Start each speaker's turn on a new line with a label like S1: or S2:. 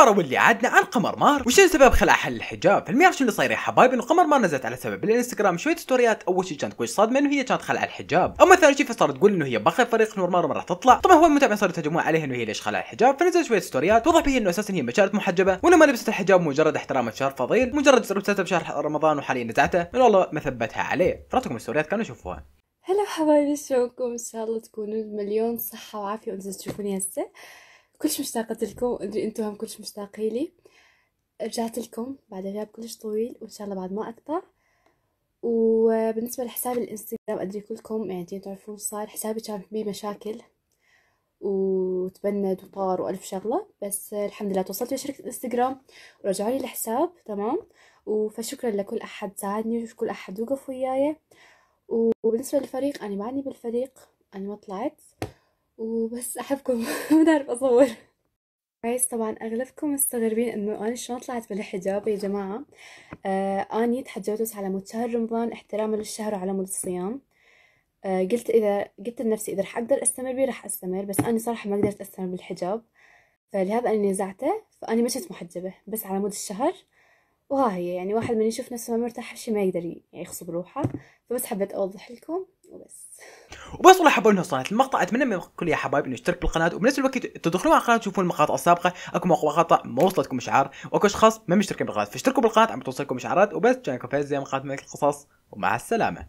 S1: عبروا واللي عادنا عن قمر مار وشنو سبب خلع حل الحجاب فالمي عرف شنو اللي صاير يا حبايب انه قمر مار نزلت على سبب الانستغرام شويه ستوريات اول شيء كانت كويس صادمه انه هي كانت خلع الحجاب اما ثاني شيء فصارت تقول انه هي بخر فريق نور مار راح تطلع طبعا هو المتابعين صاروا يتهاجمون عليها انه هي ليش خلع الحجاب فنزل شويه ستوريات توضح فيها انه اساسا هي ما كانت محجبه وانه ما لبست الحجاب مجرد احترام شهر فضيل مجرد لبستها بشهر رمضان وحاليا نزعته من والله ما ثبتها عليه فراتكم الستوريات كانوا يشوفوها
S2: هلا حبايبي شلونكم ان شاء الله تكونوا مليون صحه وعافيه وانتم تشوفوني هسه كلش مشتاقة لكم ادري انتم هم كلش مشتاقين لي رجعت لكم بعد غياب كلش طويل وان شاء الله بعد ما اقطع وبالنسبة لحساب الانستغرام ادري كلكم يعني تعرفون صار حسابي كان فيه مشاكل وتبند وطار والف شغله بس الحمد لله توصلت لشركه انستغرام ورجعوا لي الحساب تمام فشكرا لكل احد ساعدني وكل احد وقف وياي وبالنسبه للفريق انا بعدني بالفريق انا ما طلعت وبس احبكم ما بعرف اصور كويس طبعا اغلبكم مستغربين انه انا شلون طلعت بالحجاب يا جماعه آه اني تحجبت على مود شهر رمضان احتراما للشهر وعلى مود الصيام آه قلت اذا قلت لنفسي اذا رح اقدر استمر بيه رح استمر بس انا صراحه ما قدرت استمر بالحجاب فلهذا انا نزعته فاني ما محجبه بس على مود الشهر وها هي يعني واحد من يشوف نفسه ما مرتاح شي ما يقدر يعني يخصب روحه فبس حبيت اوضح لكم
S1: وبس والله حابين صارت المقطع اتمنى من كل يا حبايب انه يشترك بالقناه وبنفس الوقت تدخلون على القناه تشوفون المقاطع السابقه اكو مقاطع ما وصلتكم اشعار واكو اشخاص ما مشتركين بالقناه فاشتركوا بالقناه عم توصلكم اشعارات وبس كان كفايه زي مقاطع من القصص ومع السلامه